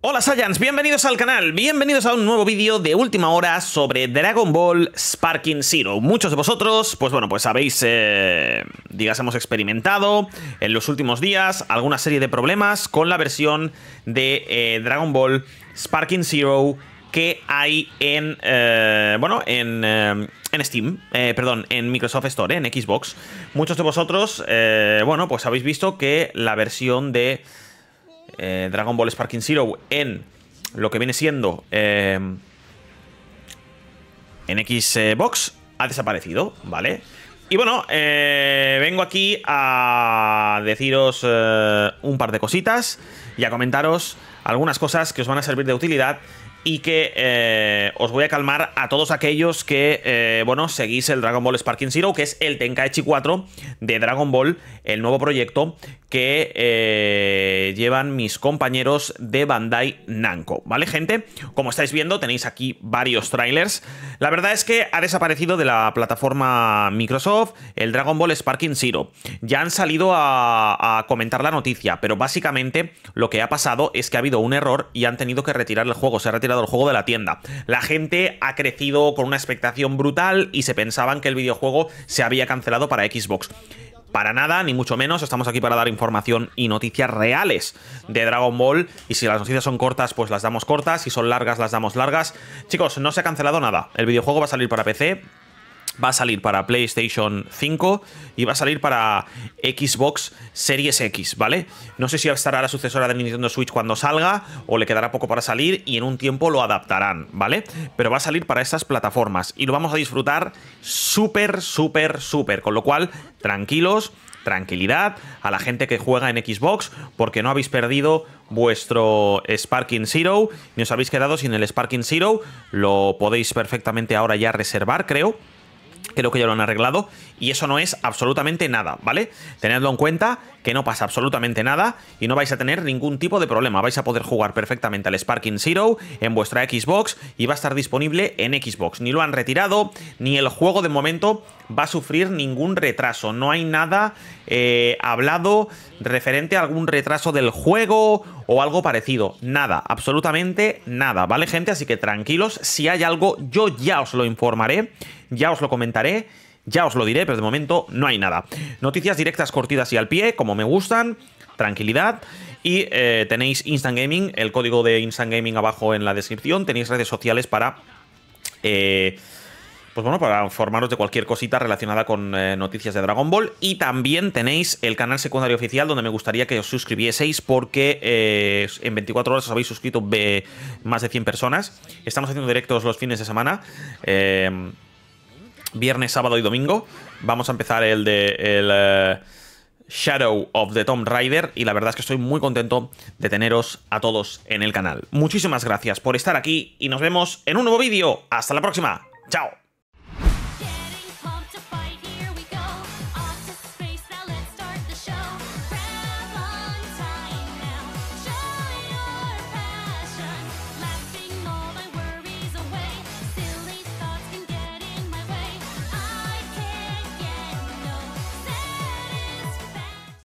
Hola Saiyans, bienvenidos al canal, bienvenidos a un nuevo vídeo de última hora sobre Dragon Ball Sparking Zero. Muchos de vosotros, pues bueno, pues habéis, eh, digas, hemos experimentado en los últimos días alguna serie de problemas con la versión de eh, Dragon Ball Sparking Zero que hay en, eh, bueno, en, eh, en Steam, perdón, en Microsoft Store, en Xbox. Muchos de vosotros, bueno, pues habéis visto que la versión de... Eh, Dragon Ball Sparking Zero en lo que viene siendo eh, en Xbox ha desaparecido, ¿vale? Y bueno, eh, vengo aquí a deciros un par de cositas y a comentaros algunas cosas que os van a servir de utilidad y que eh, os voy a calmar a todos aquellos que, eh, bueno, seguís el Dragon Ball Sparking Zero, que es el Tenkaichi 4 de Dragon Ball, el nuevo proyecto que eh, llevan mis compañeros de Bandai Namco, ¿vale, gente? Como estáis viendo, tenéis aquí varios trailers. La verdad es que ha desaparecido de la plataforma Microsoft el Dragon Ball Sparking Zero. Ya han salido a comentar la noticia, pero básicamente lo que ha pasado es que ha habido un error y han tenido que retirar el juego. Se ha retirado el juego de la tienda. La gente ha crecido con una expectación brutal y se pensaban que el videojuego se había cancelado para Xbox. Para nada, ni mucho menos, estamos aquí para dar información y noticias reales de Dragon Ball. Y si las noticias son cortas, pues las damos cortas. Si son largas, las damos largas. Chicos, no se ha cancelado nada. El videojuego va a salir para PC, va a salir para PlayStation 5 y va a salir para Xbox Series X, ¿vale? No sé si estará la sucesora de Nintendo Switch cuando salga o le quedará poco para salir y en un tiempo lo adaptarán, ¿vale? Pero va a salir para esas plataformas y lo vamos a disfrutar súper, súper, súper. Con lo cual, tranquilos, tranquilidad a la gente que juega en Xbox porque no habéis perdido vuestro Sparking Zero ni os habéis quedado sin el Sparking Zero. Lo podéis perfectamente ahora ya reservar, creo. Creo que ya lo han arreglado y eso no es absolutamente nada, ¿vale? Tenedlo en cuenta que no pasa absolutamente nada y no vais a tener ningún tipo de problema. Vais a poder jugar perfectamente al Sparking Zero en vuestra Xbox y va a estar disponible en Xbox. Ni lo han retirado, ni el juego de momento va a sufrir ningún retraso. No hay nada eh, hablado referente a algún retraso del juego o algo parecido. Nada, absolutamente nada, ¿vale gente? Así que tranquilos, si hay algo yo ya os lo informaré, ya os lo comentaré ya os lo diré, pero de momento no hay nada. Noticias directas, cortidas y al pie, como me gustan. Tranquilidad. Y eh, tenéis Instant Gaming, el código de Instant Gaming abajo en la descripción. Tenéis redes sociales para... Eh, pues bueno, para informaros de cualquier cosita relacionada con eh, noticias de Dragon Ball. Y también tenéis el canal secundario oficial donde me gustaría que os suscribieseis porque eh, en 24 horas os habéis suscrito más de 100 personas. Estamos haciendo directos los fines de semana. Eh, viernes, sábado y domingo. Vamos a empezar el de el, eh, Shadow of the Tomb Raider y la verdad es que estoy muy contento de teneros a todos en el canal. Muchísimas gracias por estar aquí y nos vemos en un nuevo vídeo. Hasta la próxima. Chao.